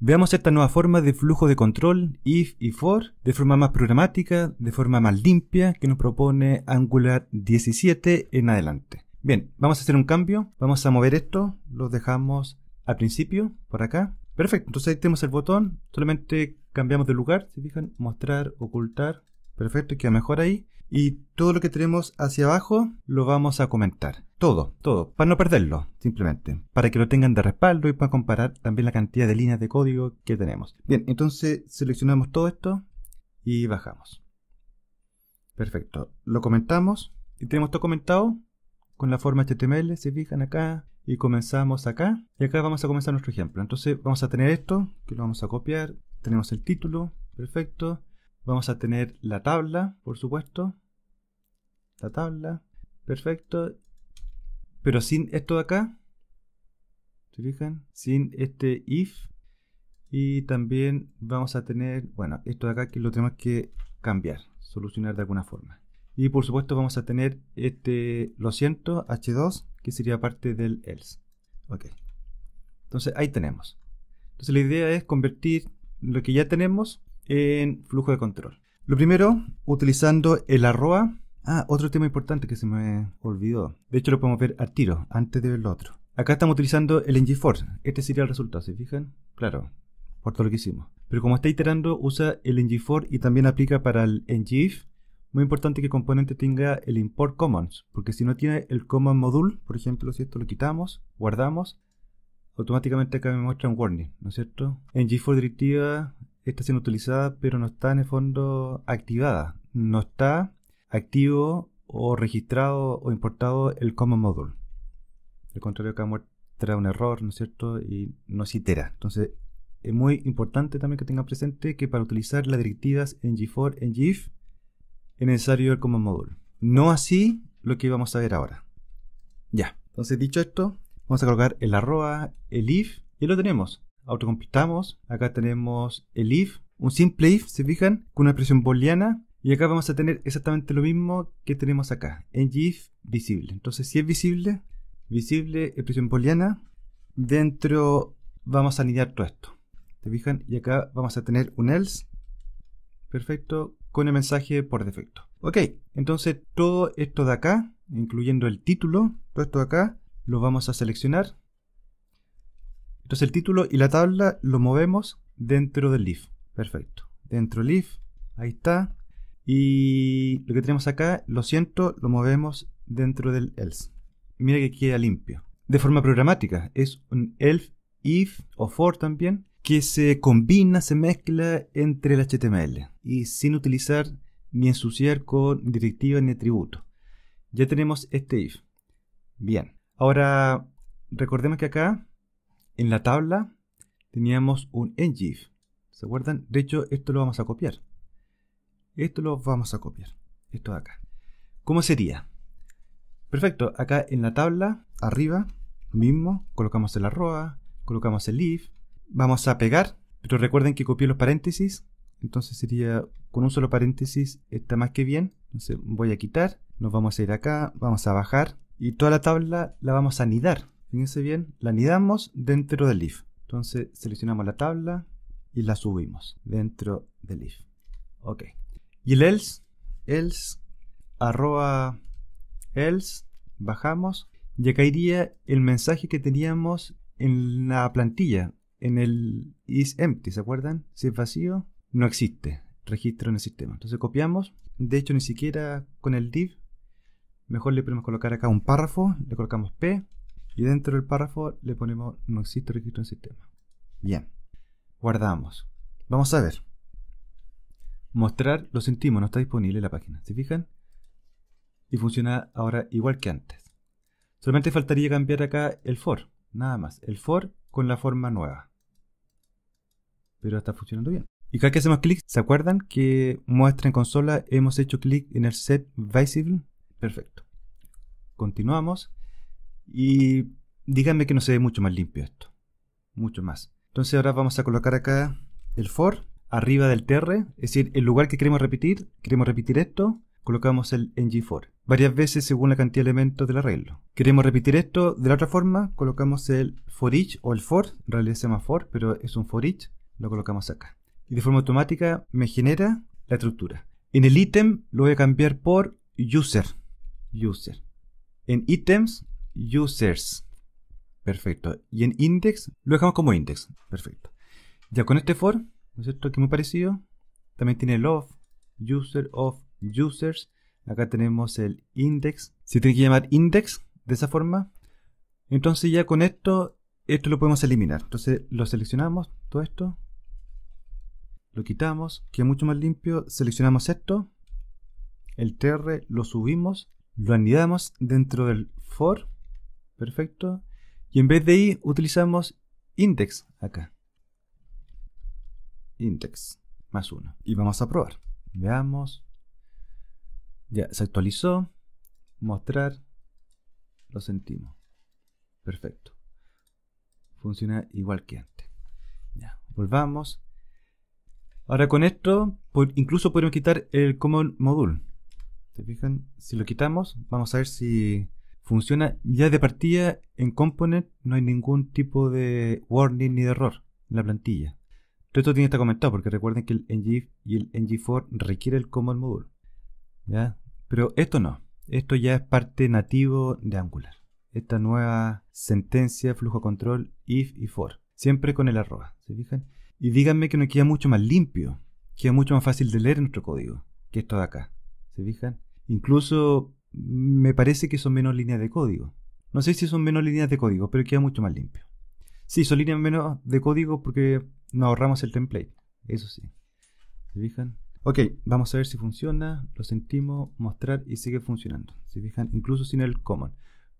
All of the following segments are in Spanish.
Veamos esta nueva forma de flujo de control, if y for, de forma más programática, de forma más limpia, que nos propone Angular 17 en adelante. Bien, vamos a hacer un cambio, vamos a mover esto, lo dejamos al principio, por acá. Perfecto, entonces ahí tenemos el botón, solamente cambiamos de lugar, se fijan, mostrar, ocultar, Perfecto, queda mejor ahí. Y todo lo que tenemos hacia abajo lo vamos a comentar. Todo, todo, para no perderlo, simplemente. Para que lo tengan de respaldo y para comparar también la cantidad de líneas de código que tenemos. Bien, entonces seleccionamos todo esto y bajamos. Perfecto, lo comentamos y tenemos todo comentado con la forma HTML, se fijan acá y comenzamos acá. Y acá vamos a comenzar nuestro ejemplo. Entonces vamos a tener esto, que lo vamos a copiar. Tenemos el título, perfecto. Vamos a tener la tabla, por supuesto. La tabla. Perfecto. Pero sin esto de acá. ¿Se fijan? Sin este if. Y también vamos a tener, bueno, esto de acá que lo tenemos que cambiar, solucionar de alguna forma. Y por supuesto vamos a tener este, lo siento, H2, que sería parte del else. Ok. Entonces ahí tenemos. Entonces la idea es convertir lo que ya tenemos en flujo de control. Lo primero, utilizando el arroba. Ah, otro tema importante que se me olvidó. De hecho, lo podemos ver al tiro, antes de ver lo otro. Acá estamos utilizando el ng Este sería el resultado, ¿se fijan? Claro, por todo lo que hicimos. Pero como está iterando, usa el ng y también aplica para el ngif. Muy importante que el componente tenga el import commons, porque si no tiene el common module, por ejemplo, si esto lo quitamos, guardamos, automáticamente acá me muestra un warning, ¿no es cierto? ng directiva está siendo utilizada, pero no está en el fondo activada. No está activo o registrado o importado el common module. Al contrario, acá muestra un error, ¿no es cierto? Y no se itera. Entonces, es muy importante también que tenga presente que para utilizar las directivas en G4, en GIF, es necesario el common module. No así lo que vamos a ver ahora. Ya, entonces dicho esto, vamos a colocar el arroba, el if, y lo tenemos. Autocompletamos. Acá tenemos el if, un simple if, se fijan, con una expresión booleana. Y acá vamos a tener exactamente lo mismo que tenemos acá, en if visible. Entonces, si es visible, visible, expresión booleana. Dentro vamos a anidar todo esto. ¿Se fijan? Y acá vamos a tener un else. Perfecto, con el mensaje por defecto. Ok, entonces todo esto de acá, incluyendo el título, todo esto de acá, lo vamos a seleccionar entonces el título y la tabla lo movemos dentro del if. Perfecto. Dentro del if. ahí está. Y lo que tenemos acá, lo siento, lo movemos dentro del else. Mira que queda limpio. De forma programática, es un elf, if o for también, que se combina, se mezcla entre el HTML y sin utilizar ni ensuciar con directiva ni atributo. Ya tenemos este if. Bien. Ahora, recordemos que acá en la tabla teníamos un ngif. ¿Se acuerdan? De hecho, esto lo vamos a copiar. Esto lo vamos a copiar. Esto de acá. ¿Cómo sería? Perfecto. Acá en la tabla, arriba, mismo, colocamos el arroba, colocamos el if. Vamos a pegar, pero recuerden que copié los paréntesis. Entonces sería con un solo paréntesis, está más que bien. Entonces voy a quitar, nos vamos a ir acá, vamos a bajar y toda la tabla la vamos a anidar fíjense bien, la anidamos dentro del if. Entonces seleccionamos la tabla y la subimos dentro del if. Ok. Y el else, else, arroba else, bajamos y acá iría el mensaje que teníamos en la plantilla, en el is empty, ¿se acuerdan? Si es vacío, no existe registro en el sistema. Entonces copiamos, de hecho ni siquiera con el div, mejor le podemos colocar acá un párrafo, le colocamos p y dentro del párrafo le ponemos no existe registro en sistema. Bien. Guardamos. Vamos a ver. Mostrar, lo sentimos, no está disponible la página. ¿Se fijan? Y funciona ahora igual que antes. Solamente faltaría cambiar acá el for. Nada más. El for con la forma nueva. Pero está funcionando bien. Y cada que hacemos clic, ¿se acuerdan que muestra en consola hemos hecho clic en el set visible? Perfecto. Continuamos y díganme que no se ve mucho más limpio esto. Mucho más. Entonces ahora vamos a colocar acá el for arriba del tr. es decir, el lugar que queremos repetir, queremos repetir esto, colocamos el ng for. varias veces según la cantidad de elementos del arreglo. Queremos repetir esto de la otra forma, colocamos el for each o el for, en realidad se llama for, pero es un for each, lo colocamos acá. Y de forma automática me genera la estructura. En el ítem lo voy a cambiar por user, user. En ítems users. Perfecto. Y en index lo dejamos como index. Perfecto. Ya con este for, ¿no es cierto? Que muy parecido. También tiene el of, user of users. Acá tenemos el index. Se tiene que llamar index de esa forma. Entonces ya con esto, esto lo podemos eliminar. Entonces lo seleccionamos, todo esto. Lo quitamos, queda mucho más limpio. Seleccionamos esto. El tr lo subimos. Lo anidamos dentro del for. Perfecto. Y en vez de i utilizamos index acá. Index más 1. Y vamos a probar. Veamos. Ya, se actualizó. Mostrar. Lo sentimos. Perfecto. Funciona igual que antes. Ya, volvamos. Ahora con esto, incluso podemos quitar el common module. te fijan? Si lo quitamos, vamos a ver si funciona ya de partida en Component, no hay ningún tipo de warning ni de error en la plantilla. Todo esto tiene que estar comentado porque recuerden que el ng y el ng for requiere el common module. ¿ya? Pero esto no, esto ya es parte nativo de Angular. Esta nueva sentencia, flujo control, if y for. Siempre con el arroba, ¿se fijan? Y díganme que nos queda mucho más limpio, queda mucho más fácil de leer nuestro código que esto de acá. ¿Se fijan? Incluso me parece que son menos líneas de código. No sé si son menos líneas de código, pero queda mucho más limpio. Sí, son líneas menos de código porque nos ahorramos el template. Eso sí. ¿Se fijan? Ok, vamos a ver si funciona. Lo sentimos, mostrar y sigue funcionando. ¿Se fijan? Incluso sin el common.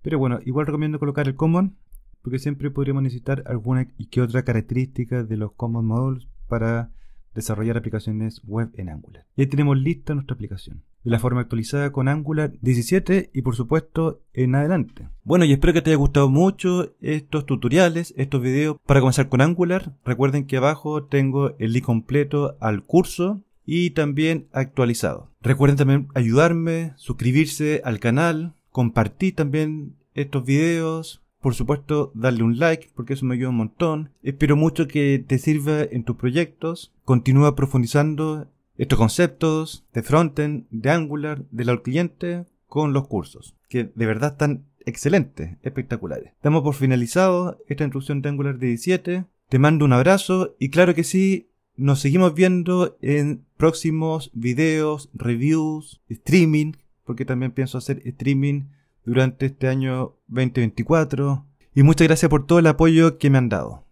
Pero bueno, igual recomiendo colocar el common porque siempre podríamos necesitar alguna y que otra característica de los common modules para desarrollar aplicaciones web en Angular. Y tenemos lista nuestra aplicación de la forma actualizada con Angular 17 y por supuesto en adelante. Bueno, y espero que te haya gustado mucho estos tutoriales, estos videos para comenzar con Angular. Recuerden que abajo tengo el link completo al curso y también actualizado. Recuerden también ayudarme, suscribirse al canal, compartir también estos videos, por supuesto, darle un like porque eso me ayuda un montón. Espero mucho que te sirva en tus proyectos. Continúa profundizando estos conceptos de frontend, de Angular, de la cliente con los cursos, que de verdad están excelentes, espectaculares. Damos por finalizado esta introducción de Angular 17. Te mando un abrazo y claro que sí, nos seguimos viendo en próximos videos, reviews, streaming, porque también pienso hacer streaming durante este año 2024. Y muchas gracias por todo el apoyo que me han dado.